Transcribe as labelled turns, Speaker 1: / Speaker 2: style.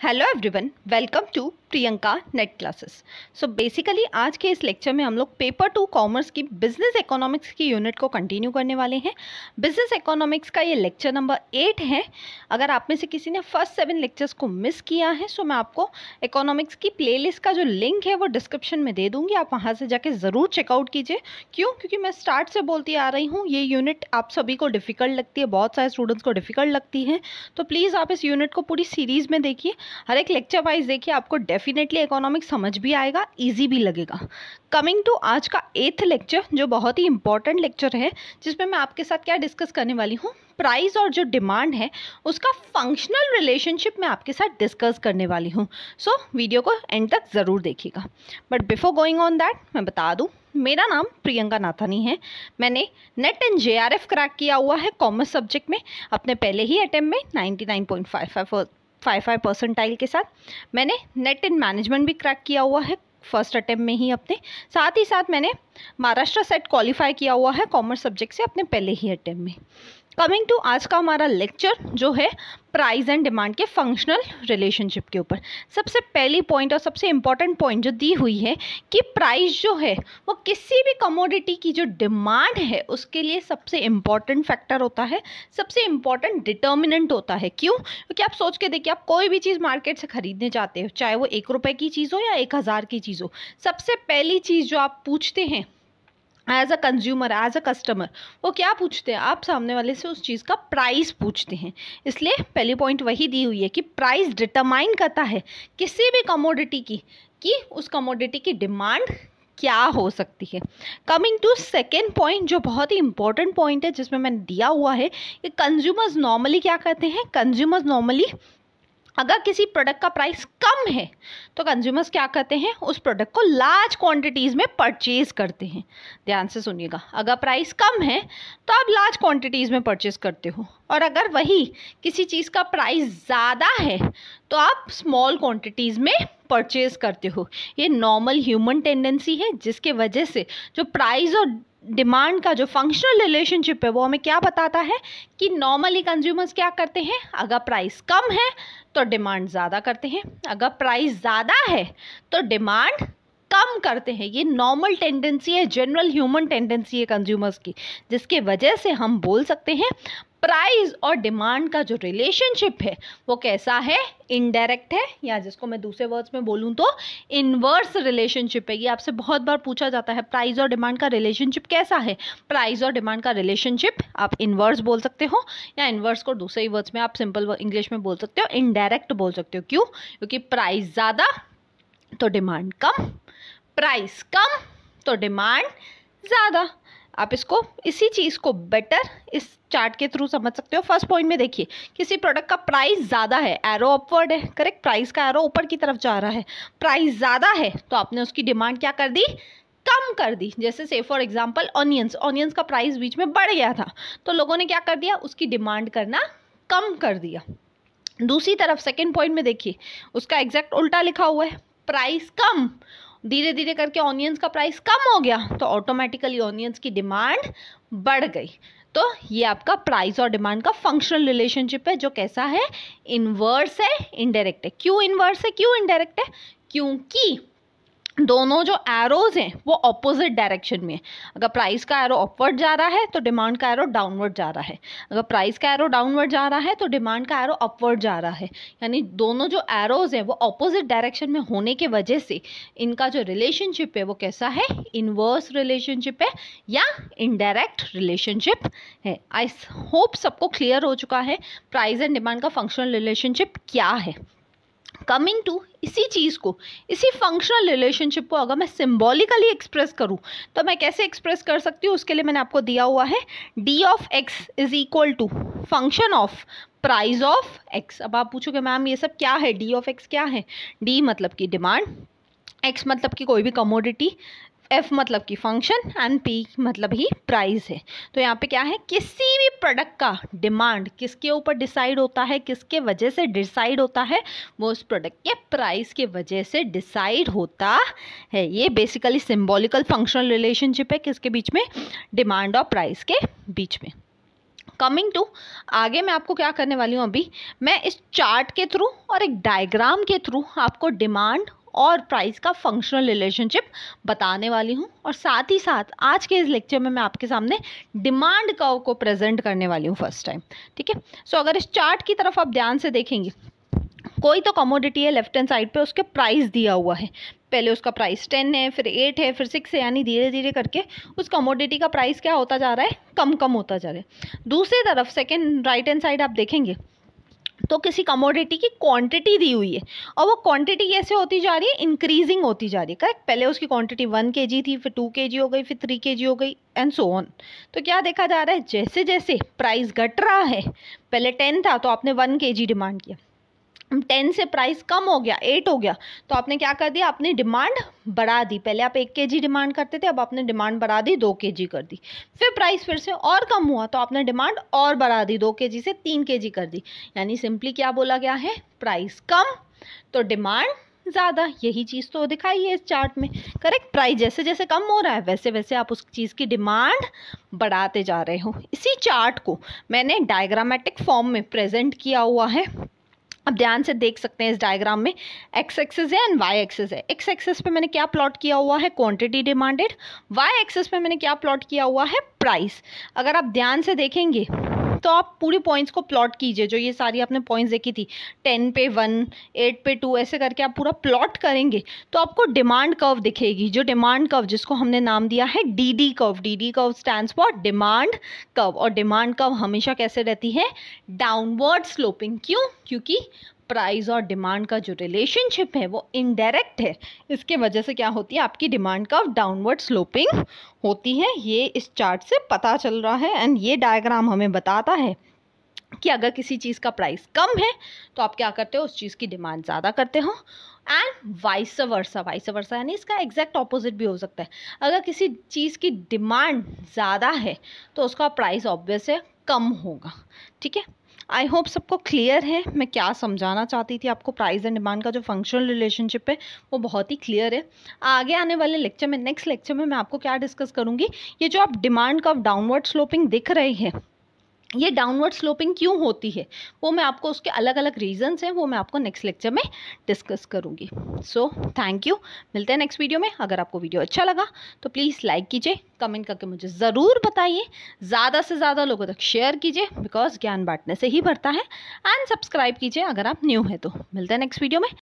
Speaker 1: Hello everyone, welcome to Priyanka NET classes so basically आज के इस लेक्चर में हम लोग पेपर टू कॉमर्स की बिजनेस इकोनॉमिक्स की यूनिट को कंटिन्यू करने वाले हैं बिजनेस इकोनॉमिक्स का ये लेक्चर नंबर एट है अगर आप में से किसी ने फर्स्ट सेवन लेक्चर्स को मिस किया है सो मैं आपको इकोनॉमिक्स की प्लेलिस्ट का जो लिंक है वो डिस्क्रिप्शन में दे दूंगी आप वहाँ से जाके ज़रूर चेकआउट कीजिए क्यों क्योंकि मैं स्टार्ट से बोलती आ रही हूँ ये यूनिट आप सभी को डिफ़िकल्ट लगती है बहुत सारे स्टूडेंट्स को डिफ़िकल्ट लगती है तो प्लीज़ आप इस यूनिट को पूरी सीरीज़ में देखिए हर एक लेक्चर वाइज देखिए आपको डेफिनेटली इकोनॉमिक समझ भी आएगा ईजी भी लगेगा कमिंग टू आज का एथ लेक्चर जो बहुत ही इंपॉर्टेंट लेक्चर है जिसमें मैं आपके साथ क्या डिस्कस करने वाली हूँ प्राइस और जो डिमांड है उसका फंक्शनल रिलेशनशिप मैं आपके साथ डिस्कस करने वाली हूँ सो so, वीडियो को एंड तक ज़रूर देखिएगा but before going on that मैं बता दूँ मेरा नाम प्रियंका नाथानी है मैंने नेट एंड जे क्रैक किया हुआ है कॉमर्स सब्जेक्ट में अपने पहले ही अटैम्प में 99.55 फाइव फाइव परसेंटाइल के साथ मैंने नेट इन मैनेजमेंट भी क्रैक किया हुआ है फर्स्ट अटैम्प्ट में ही अपने साथ ही साथ मैंने महाराष्ट्र सेट क्वालिफाई किया हुआ है कॉमर्स सब्जेक्ट से अपने पहले ही अटैम्प्ट में कमिंग टू आज का हमारा लेक्चर जो है प्राइस एंड डिमांड के फंक्शनल रिलेशनशिप के ऊपर सबसे पहली पॉइंट और सबसे इम्पॉर्टेंट पॉइंट जो दी हुई है कि प्राइस जो है वो किसी भी कमोडिटी की जो डिमांड है उसके लिए सबसे इम्पॉर्टेंट फैक्टर होता है सबसे इम्पॉर्टेंट डिटर्मिनेंट होता है क्यों क्योंकि आप सोच के देखिए आप कोई भी चीज़ मार्केट से ख़रीदने जाते हो चाहे वो एक रुपये की चीज़ हो या एक हज़ार की चीज़ हो सबसे पहली चीज़ जो आप पूछते हैं as a consumer as a customer वो क्या पूछते हैं आप सामने वाले से उस चीज़ का प्राइस पूछते हैं इसलिए पहली पॉइंट वही दी हुई है कि प्राइस डिटरमाइन करता है किसी भी कमोडिटी की कि उस कमोडिटी की डिमांड क्या हो सकती है कमिंग टू सेकेंड पॉइंट जो बहुत ही इंपॉर्टेंट पॉइंट है जिसमें मैंने दिया हुआ है कि कंज्यूमर्स नॉर्मली क्या करते हैं कंज्यूमर्स नॉर्मली अगर किसी प्रोडक्ट का प्राइस कम है तो कंज्यूमर्स क्या करते हैं उस प्रोडक्ट को लार्ज क्वांटिटीज़ में परचेज करते हैं ध्यान से सुनिएगा अगर प्राइस कम है तो आप लार्ज क्वांटिटीज़ में परचेज करते हो और अगर वही किसी चीज़ का प्राइस ज़्यादा है तो आप स्मॉल क्वांटिटीज़ में परचेज करते हो ये नॉर्मल ह्यूमन टेंडेंसी है जिसके वजह से जो प्राइस और डिमांड का जो फंक्शनल रिलेशनशिप है वो हमें क्या बताता है कि नॉर्मली कंज्यूमर्स क्या करते हैं अगर प्राइस कम है तो डिमांड ज़्यादा करते हैं अगर प्राइस ज़्यादा है तो डिमांड कम करते हैं ये नॉर्मल टेंडेंसी है जनरल ह्यूमन टेंडेंसी है कंज्यूमर्स की जिसके वजह से हम बोल सकते हैं प्राइस और डिमांड का जो रिलेशनशिप है वो कैसा है इनडायरेक्ट है या जिसको मैं दूसरे वर्ड्स में बोलूँ तो इनवर्स रिलेशनशिप है ये आपसे बहुत बार पूछा जाता है प्राइस और डिमांड का रिलेशनशिप कैसा है प्राइस और डिमांड का रिलेशनशिप आप इनवर्स बोल सकते हो या इनवर्स को दूसरे ही वर्ड्स में आप सिंपल इंग्लिश में बोल सकते हो इनडायरेक्ट बोल सकते हो क्यों क्योंकि प्राइस ज़्यादा तो डिमांड कम प्राइस कम तो डिमांड ज़्यादा आप इसको इसी चीज़ को बेटर इस चार्ट के थ्रू समझ सकते हो फर्स्ट पॉइंट में देखिए किसी प्रोडक्ट का प्राइस ज़्यादा है एरो अपवर्ड है करेक्ट प्राइस का एरो ऊपर की तरफ जा रहा है प्राइस ज़्यादा है तो आपने उसकी डिमांड क्या कर दी कम कर दी जैसे से फॉर एग्जाम्पल ऑनियंस ऑनियंस का प्राइस बीच में बढ़ गया था तो लोगों ने क्या कर दिया उसकी डिमांड करना कम कर दिया दूसरी तरफ सेकेंड पॉइंट में देखिए उसका एग्जैक्ट उल्टा लिखा हुआ है प्राइस कम धीरे धीरे करके ऑनियंस का प्राइस कम हो गया तो ऑटोमेटिकली ऑनियंस की डिमांड बढ़ गई तो ये आपका प्राइस और डिमांड का फंक्शनल रिलेशनशिप है जो कैसा है इनवर्स है इनडायरेक्ट है क्यों इनवर्स है क्यों इनडायरेक्ट है क्योंकि दोनों जो एरोज हैं वो अपोजिट डायरेक्शन में है अगर प्राइस का एरो अपवर्ड जा रहा है तो डिमांड का एरो डाउनवर्ड जा रहा है अगर प्राइस का एरो डाउनवर्ड जा रहा है तो डिमांड का एरो अपवर्ड जा रहा है यानी दोनों जो एरोज हैं वो अपोजिट डायरेक्शन में होने के वजह से इनका जो रिलेशनशिप है वो कैसा है इनवर्स रिलेशनशिप है या इनडायरेक्ट रिलेशनशिप है आई होप सबको क्लियर हो चुका है प्राइज एंड डिमांड का फंक्शनल रिलेशनशिप क्या है कमिंग टू इसी चीज़ को इसी फंक्शनल रिलेशनशिप को अगर मैं सिम्बॉलिकली एक्सप्रेस करूँ तो मैं कैसे एक्सप्रेस कर सकती हूँ उसके लिए मैंने आपको दिया हुआ है D of X is equal to function of price of X अब आप पूछोगे मैम ये सब क्या है डी ऑफ एक्स क्या है डी मतलब कि डिमांड एक्स मतलब कि कोई भी कमोडिटी एफ मतलब कि फंक्शन एंड पी मतलब ही प्राइस है तो यहाँ पे क्या है किसी भी प्रोडक्ट का डिमांड किसके ऊपर डिसाइड होता है किसके वजह से डिसाइड होता है वो उस प्रोडक्ट के प्राइस के वजह से डिसाइड होता है ये बेसिकली सिम्बोलिकल फंक्शनल रिलेशनशिप है किसके बीच में डिमांड और प्राइस के बीच में कमिंग टू आगे मैं आपको क्या करने वाली हूँ अभी मैं इस चार्ट के थ्रू और एक डायग्राम के थ्रू आपको डिमांड और प्राइस का फंक्शनल रिलेशनशिप बताने वाली हूँ और साथ ही साथ आज के इस लेक्चर में मैं आपके सामने डिमांड कर्व को प्रेजेंट करने वाली हूँ फर्स्ट टाइम ठीक है सो अगर इस चार्ट की तरफ आप ध्यान से देखेंगे कोई तो कमोडिटी है लेफ्ट हैंड साइड पे उसके प्राइस दिया हुआ है पहले उसका प्राइस टेन है फिर एट है फिर सिक्स है यानी धीरे धीरे करके उस कमोडिटी का प्राइस क्या होता जा रहा है कम कम होता जा रहा है दूसरी तरफ सेकेंड राइट हैंड साइड आप देखेंगे तो किसी कमोडिटी की क्वांटिटी दी हुई है और वो क्वांटिटी कैसे होती जा रही है इंक्रीजिंग होती जा रही है करेक्ट पहले उसकी क्वांटिटी वन के थी फिर टू के हो गई फिर थ्री के हो गई एंड सो ऑन तो क्या देखा जा रहा है जैसे जैसे प्राइस घट रहा है पहले टेन था तो आपने वन के डिमांड किया टेन से प्राइस कम हो गया एट हो गया तो आपने क्या कर दिया आपने डिमांड बढ़ा दी पहले आप एक के जी डिमांड करते थे अब आपने डिमांड बढ़ा दी दो के जी कर दी फिर प्राइस फिर से और कम हुआ तो आपने डिमांड और बढ़ा दी दो के जी से तीन के जी कर दी यानी सिंपली क्या बोला गया है प्राइस कम तो डिमांड ज़्यादा यही चीज़ तो दिखाई है इस चार्ट में करेक्ट प्राइस जैसे जैसे कम हो रहा है वैसे वैसे आप उस चीज़ की डिमांड बढ़ाते जा रहे हो इसी चार्ट को मैंने डायग्रामेटिक फॉर्म में प्रेजेंट किया हुआ है अब ध्यान से देख सकते हैं इस डायग्राम में एक्स एक्सेस है एंड वाई एक्सेस है एक्स एक्सेस पे मैंने क्या प्लॉट किया हुआ है क्वांटिटी डिमांडेड वाई एक्सेस पे मैंने क्या प्लॉट किया हुआ है प्राइस अगर आप ध्यान से देखेंगे तो आप पूरी पॉइंट्स को प्लॉट कीजिए जो ये सारी आपने पॉइंट्स देखी थी टेन पे वन एट पे टू ऐसे करके आप पूरा प्लॉट करेंगे तो आपको डिमांड कर्व दिखेगी जो डिमांड कर्व जिसको हमने नाम दिया है D D curve D D curve stand for demand curve और डिमांड कर्व हमेशा कैसे रहती है डाउनवर्ड स्लोपिंग क्यों क्योंकि प्राइस और डिमांड का जो रिलेशनशिप है वो इनडायरेक्ट है इसके वजह से क्या होती है आपकी डिमांड का डाउनवर्ड स्लोपिंग होती है ये इस चार्ट से पता चल रहा है एंड ये डायग्राम हमें बताता है कि अगर किसी चीज़ का प्राइस कम है तो आप क्या करते हो उस चीज़ की डिमांड ज़्यादा करते हो and vice versa vice versa यानी इसका एग्जैक्ट ऑपोजिट भी हो सकता है अगर किसी चीज़ की डिमांड ज़्यादा है तो उसका प्राइस ऑब्वियस है कम होगा ठीक है आई होप सबको क्लियर है मैं क्या समझाना चाहती थी आपको प्राइस एंड डिमांड का जो फंक्शनल रिलेशनशिप है वो बहुत ही क्लियर है आगे आने वाले लेक्चर में नेक्स्ट लेक्चर में मैं आपको क्या डिस्कस करूँगी ये जो आप डिमांड का डाउनवर्ड स्लोपिंग दिख रही है ये डाउनवर्ड स्लोपिंग क्यों होती है वो मैं आपको उसके अलग अलग रीजंस हैं वो मैं आपको नेक्स्ट लेक्चर में डिस्कस करूँगी सो थैंक यू मिलते हैं नेक्स्ट वीडियो में अगर आपको वीडियो अच्छा लगा तो प्लीज़ लाइक कीजिए कमेंट करके मुझे ज़रूर बताइए ज़्यादा से ज़्यादा लोगों तक शेयर कीजिए बिकॉज ज्ञान बांटने से ही भरता है एंड सब्सक्राइब कीजिए अगर आप न्यू हैं तो मिलते हैं नेक्स्ट वीडियो में